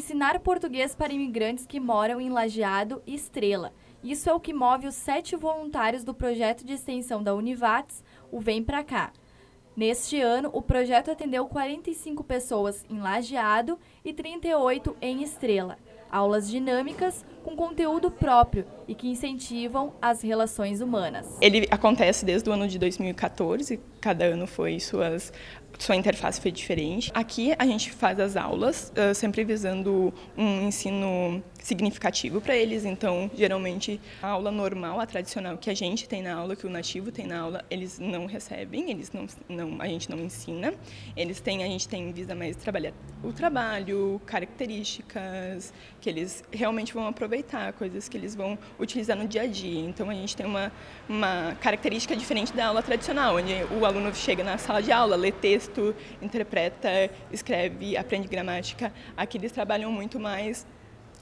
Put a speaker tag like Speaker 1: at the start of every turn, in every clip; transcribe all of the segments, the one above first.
Speaker 1: ensinar português para imigrantes que moram em Lajeado e Estrela. Isso é o que move os sete voluntários do projeto de extensão da Univates, o Vem Pra Cá. Neste ano, o projeto atendeu 45 pessoas em Lajeado e 38 em Estrela. Aulas dinâmicas, com conteúdo próprio e que incentivam as relações humanas.
Speaker 2: Ele acontece desde o ano de 2014, cada ano foi suas sua interface foi diferente. Aqui a gente faz as aulas, sempre visando um ensino significativo para eles, então geralmente a aula normal, a tradicional que a gente tem na aula, que o nativo tem na aula, eles não recebem, eles não, não a gente não ensina. Eles têm, a gente tem visa mais trabalhar o trabalho, características que eles realmente vão aproveitar aproveitar, coisas que eles vão utilizar no dia a dia. Então a gente tem uma, uma característica diferente da aula tradicional, onde o aluno chega na sala de aula, lê texto, interpreta, escreve, aprende gramática. Aqui eles trabalham muito mais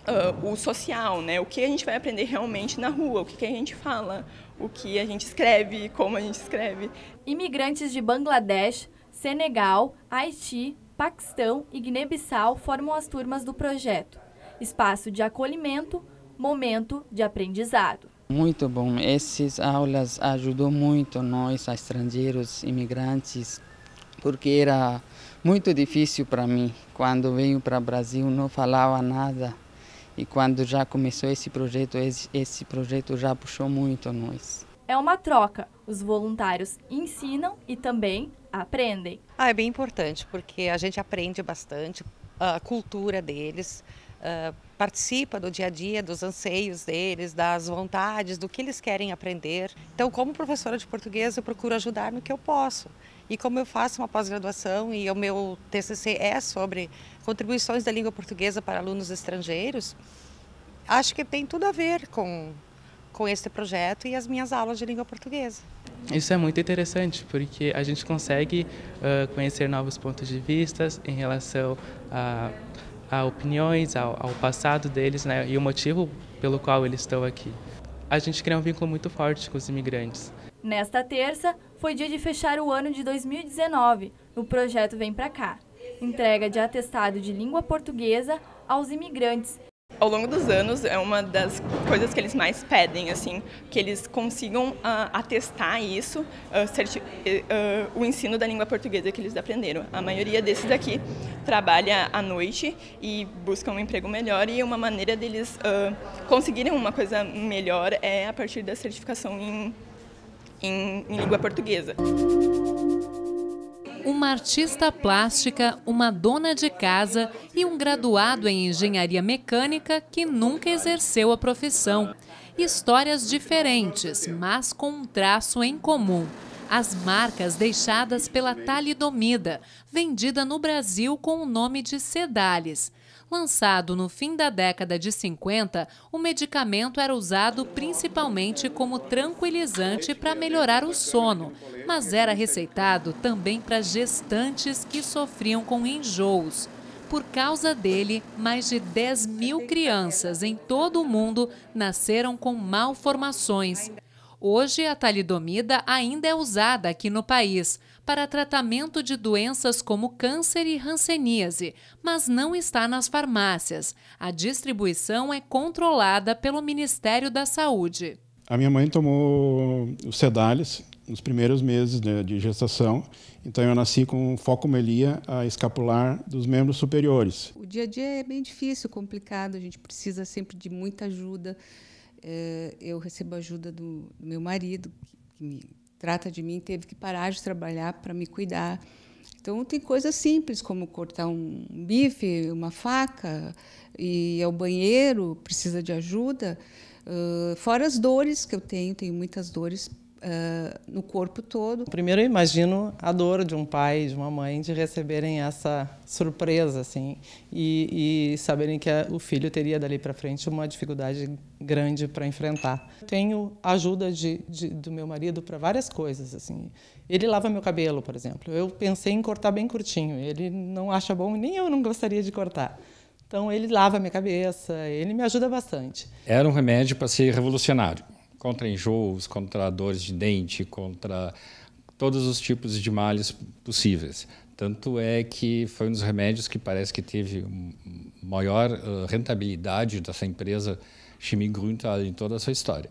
Speaker 2: Uh, o social, né? O que a gente vai aprender realmente na rua, o que, que, a gente fala, o que a gente escreve, como a gente escreve. Imigrantes de Bangladesh,
Speaker 1: Senegal, Haiti, Paquistão e Guiné-Bissau formam as turmas do projeto espaço de acolhimento, momento de aprendizado.
Speaker 3: Muito bom, essas aulas ajudou muito nós, estrangeiros, imigrantes, porque era muito difícil para mim. Quando veio para o Brasil não falava nada e quando já começou esse projeto, esse, esse projeto já puxou muito nós.
Speaker 1: É uma troca, os voluntários ensinam e também aprendem.
Speaker 3: Ah, é bem importante, porque a gente aprende bastante a cultura deles, eh, participa do dia a dia, dos anseios deles, das vontades, do que eles querem aprender. Então, como professora de português, eu procuro ajudar no que eu posso. E como eu faço uma pós-graduação e o meu TCC é sobre contribuições da língua portuguesa para alunos estrangeiros, acho que tem tudo a ver com, com este projeto e as minhas aulas de língua portuguesa.
Speaker 4: Isso é muito interessante, porque a gente consegue uh, conhecer novos pontos de vista em relação a a opiniões, ao, ao passado deles né, e o motivo pelo qual eles estão aqui. A gente cria um vínculo muito forte com os imigrantes.
Speaker 1: Nesta terça, foi dia de fechar o ano de 2019 O projeto Vem Pra Cá entrega de atestado de língua portuguesa aos
Speaker 2: imigrantes ao longo dos anos é uma das coisas que eles mais pedem, assim, que eles consigam uh, atestar isso, uh, uh, o ensino da língua portuguesa que eles aprenderam. A maioria desses aqui trabalha à noite e busca um emprego melhor e uma maneira deles conseguirem uma coisa melhor é a partir da certificação em, em, em língua portuguesa
Speaker 5: uma artista plástica, uma dona de casa e um graduado em engenharia mecânica que nunca exerceu a profissão. Histórias diferentes, mas com um traço em comum. As marcas deixadas pela talidomida, vendida no Brasil com o nome de sedales, Lançado no fim da década de 50, o medicamento era usado principalmente como tranquilizante para melhorar o sono, mas era receitado também para gestantes que sofriam com enjoos. Por causa dele, mais de 10 mil crianças em todo o mundo nasceram com malformações. Hoje, a talidomida ainda é usada aqui no país, para tratamento de doenças como câncer e ranceníase, mas não está nas farmácias. A distribuição é controlada pelo Ministério da Saúde.
Speaker 3: A minha mãe tomou o Sedales nos primeiros meses de gestação, então eu nasci com focomelia a escapular dos membros superiores. O dia a dia é bem difícil, complicado, a gente precisa sempre de muita ajuda. É, eu recebo ajuda do meu marido, que me trata de mim teve que parar de trabalhar para me cuidar. Então tem coisas simples como cortar um bife, uma faca, ir ao banheiro, precisa de ajuda, uh, fora as dores que eu tenho, tenho muitas dores ah, no corpo todo.
Speaker 4: Primeiro, eu imagino a dor de um pai, de uma mãe, de receberem essa surpresa, assim, e, e saberem que a, o filho teria dali para frente uma dificuldade grande para enfrentar. Tenho ajuda de, de, do meu marido para várias coisas, assim. Ele lava meu cabelo, por exemplo. Eu pensei em cortar bem curtinho. Ele não acha bom, nem eu não gostaria de cortar. Então ele lava minha cabeça, ele me ajuda bastante.
Speaker 6: Era um remédio para ser revolucionário contra enjoos, contra dores de dente, contra todos os tipos de males possíveis. Tanto é que foi um dos remédios que parece que teve maior eh, rentabilidade dessa empresa chimigrunta em toda a sua história.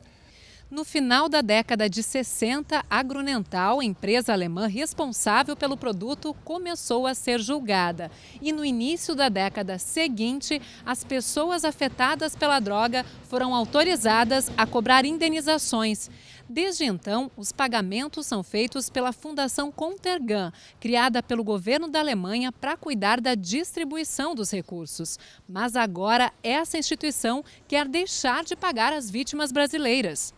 Speaker 5: No final da década de 60, a Grunenthal, empresa alemã responsável pelo produto, começou a ser julgada. E no início da década seguinte, as pessoas afetadas pela droga foram autorizadas a cobrar indenizações. Desde então, os pagamentos são feitos pela Fundação Contergan, criada pelo governo da Alemanha para cuidar da distribuição dos recursos. Mas agora, essa instituição quer deixar de pagar as vítimas brasileiras.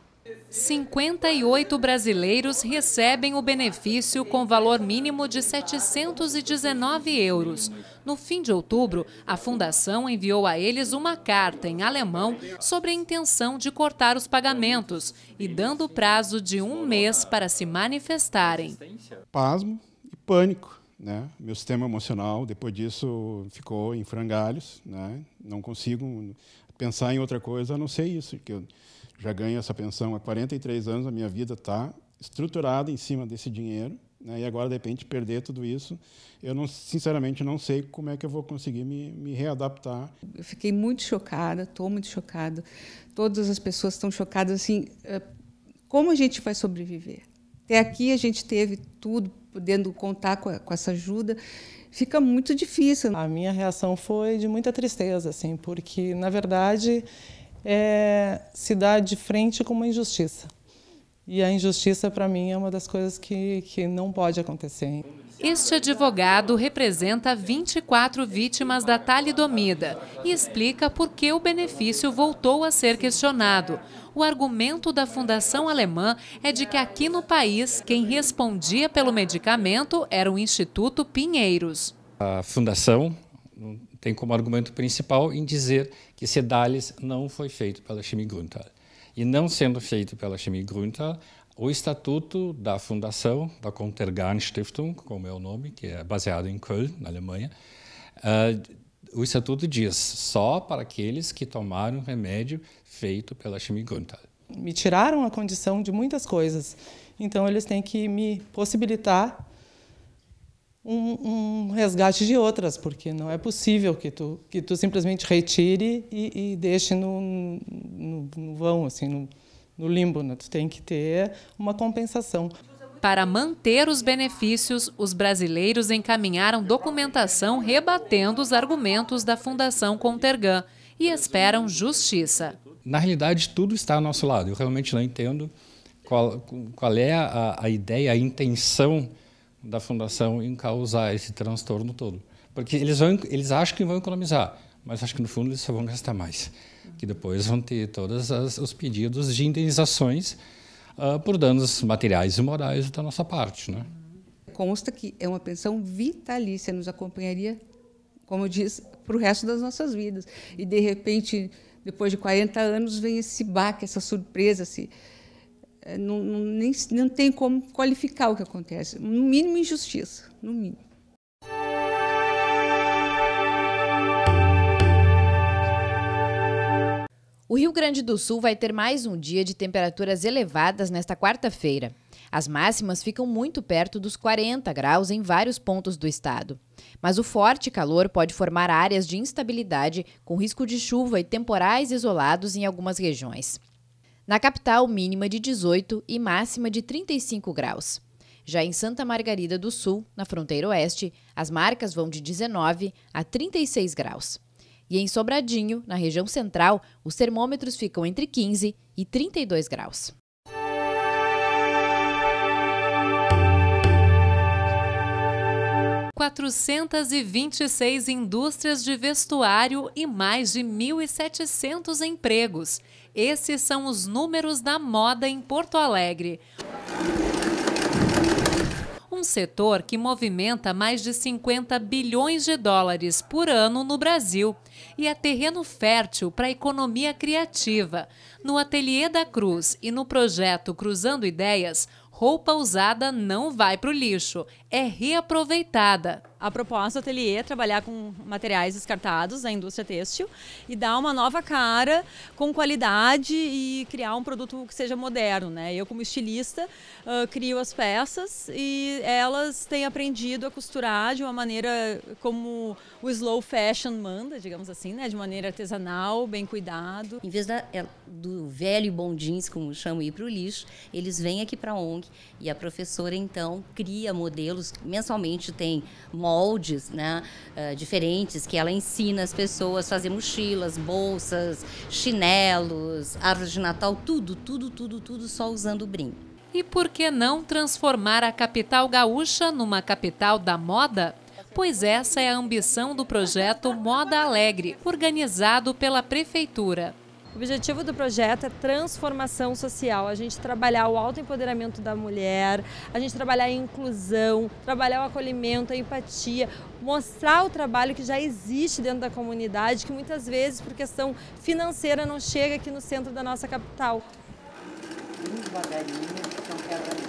Speaker 5: 58 brasileiros recebem o benefício com valor mínimo de 719 euros. No fim de outubro, a Fundação enviou a eles uma carta em alemão sobre a intenção de cortar os pagamentos e dando prazo de um mês para se manifestarem.
Speaker 3: Pasmo e pânico. Né? Meu sistema emocional, depois disso, ficou em frangalhos. Né? Não consigo pensar em outra coisa a não ser isso. Que eu já ganho essa pensão há 43 anos, a minha vida está estruturada em cima desse dinheiro, né? e agora, de repente, perder tudo isso, eu não, sinceramente não sei como é que eu vou conseguir me, me readaptar. Eu fiquei muito chocada, estou muito chocada. Todas as pessoas estão chocadas, assim, eh, como a gente vai sobreviver? Até aqui a gente teve tudo, podendo contar com, a, com essa ajuda, fica muito difícil. A minha reação foi de muita tristeza, assim,
Speaker 4: porque, na verdade é se dar de frente com uma injustiça. E a injustiça, para mim, é uma das coisas que, que não pode acontecer.
Speaker 5: Este advogado representa 24 vítimas da talidomida e explica por que o benefício voltou a ser questionado. O argumento da Fundação Alemã é de que aqui no país quem respondia pelo medicamento era o Instituto Pinheiros.
Speaker 6: A Fundação tem como argumento principal em dizer que Sedales não foi feito pela Chemie Grünthal. E não sendo feito pela Chemie Grünthal, o estatuto da fundação, da Kontergan Stiftung, como é o nome, que é baseado em Köln, na Alemanha, uh, o estatuto diz só para aqueles que tomaram remédio feito pela Chemie Grünthal.
Speaker 4: Me tiraram a condição de muitas coisas, então eles têm que me possibilitar um, um, resgate de outras, porque não é possível que tu, que tu simplesmente retire e, e deixe no, no, no, vão, assim, no, no limbo. Né? Tu tem que ter uma compensação.
Speaker 5: Para manter os benefícios, os brasileiros encaminharam documentação rebatendo os argumentos da Fundação Contergan e esperam justiça.
Speaker 6: Na realidade, tudo está ao nosso lado. Eu realmente não entendo qual, qual é a, a ideia, a intenção da fundação em causar esse transtorno todo. Porque eles, vão, eles acham que vão economizar, mas acho que no fundo eles só vão gastar mais. Que depois vão ter todos os pedidos de indenizações uh, por danos materiais e morais da nossa parte. Né?
Speaker 3: Consta que é uma pensão vitalícia, nos acompanharia, como diz, para o resto das nossas vidas. E de repente, depois de 40 anos, vem esse baque, essa surpresa, esse. Assim, é, não, não, nem, não tem como qualificar o que acontece. No mínimo, injustiça, no mínimo.
Speaker 5: O Rio Grande do Sul vai ter mais um dia de temperaturas elevadas nesta quarta-feira. As máximas ficam muito perto dos 40 graus em vários pontos do estado. Mas o forte calor pode formar áreas de instabilidade, com risco de chuva e temporais isolados em algumas regiões. Na capital, mínima de 18 e máxima de 35 graus. Já em Santa Margarida do Sul, na fronteira oeste, as marcas vão de 19 a 36 graus. E em Sobradinho, na região central, os termômetros ficam entre 15 e 32 graus. 426 indústrias de vestuário e mais de 1.700 empregos. Esses são os números da moda em Porto Alegre. Um setor que movimenta mais de 50 bilhões de dólares por ano no Brasil e é terreno fértil para a economia criativa. No Ateliê da Cruz e no projeto Cruzando Ideias, Roupa usada não vai para o lixo, é reaproveitada. A proposta do ateliê é trabalhar com materiais descartados da indústria têxtil e dar uma nova cara com qualidade e criar um produto que seja moderno. Né? Eu, como estilista, uh, crio as peças e elas têm aprendido a costurar de uma maneira como o slow fashion manda, digamos assim, né? de maneira artesanal, bem cuidado. Em vez da, é, do velho bom jeans, como chamo, ir para o lixo, eles vêm aqui para a ONG e a professora, então, cria modelos, mensalmente tem modelos moldes né, uh, diferentes que ela ensina as pessoas a fazer mochilas, bolsas, chinelos, árvores de Natal, tudo, tudo, tudo, tudo só usando o brinco. E por que não transformar a capital gaúcha numa capital da moda? Pois essa é a ambição do projeto Moda Alegre, organizado pela Prefeitura. O objetivo do projeto é transformação social, a gente trabalhar o autoempoderamento da mulher, a gente trabalhar a inclusão, trabalhar o acolhimento, a empatia, mostrar o trabalho que já existe dentro da comunidade, que muitas vezes por questão financeira não chega aqui no centro da nossa capital. Devagarinho,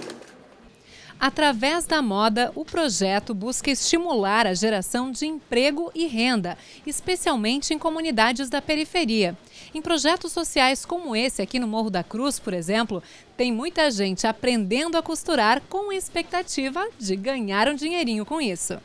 Speaker 5: Através da moda, o projeto busca estimular a geração de emprego e renda, especialmente em comunidades da periferia. Em projetos sociais como esse aqui no Morro da Cruz, por exemplo, tem muita gente aprendendo a costurar com a expectativa de ganhar um dinheirinho com isso.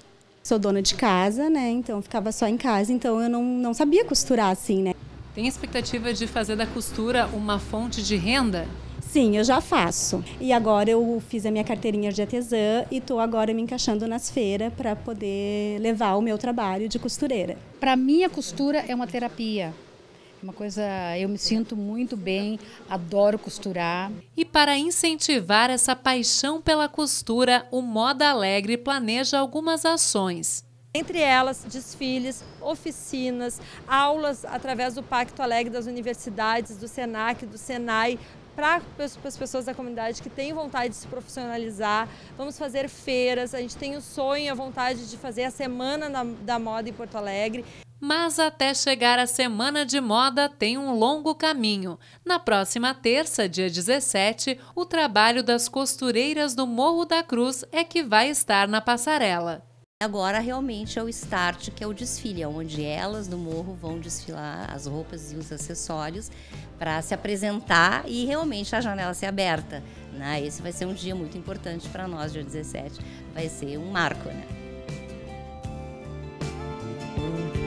Speaker 1: Sou dona de casa, né? Então ficava só em casa, então eu não, não sabia costurar assim, né?
Speaker 5: Tem expectativa de fazer da costura uma fonte de renda?
Speaker 1: Sim, eu já
Speaker 3: faço.
Speaker 1: E agora eu fiz a minha carteirinha de artesã e estou agora me encaixando nas feiras para poder levar o meu trabalho de costureira. Para mim, a costura é uma terapia. É uma coisa, eu me sinto muito bem, adoro costurar. E para
Speaker 5: incentivar essa paixão pela costura, o Moda Alegre planeja algumas ações. Entre elas, desfiles, oficinas, aulas através do Pacto Alegre das universidades, do SENAC, do SENAI, para as pessoas da comunidade que têm vontade de se profissionalizar. Vamos fazer feiras, a gente tem o sonho, a vontade de fazer a Semana da, Moda em Porto Alegre. Mas até chegar a Semana de Moda tem um longo caminho. Na próxima terça, dia 17, o trabalho das costureiras do Morro da Cruz é que vai estar na passarela. Agora realmente é o start, que é o desfile, é onde elas do morro vão desfilar as roupas e os acessórios para se apresentar e realmente a janela ser aberta. Né? Esse vai ser um dia muito importante para nós, dia 17. Vai ser um marco, né?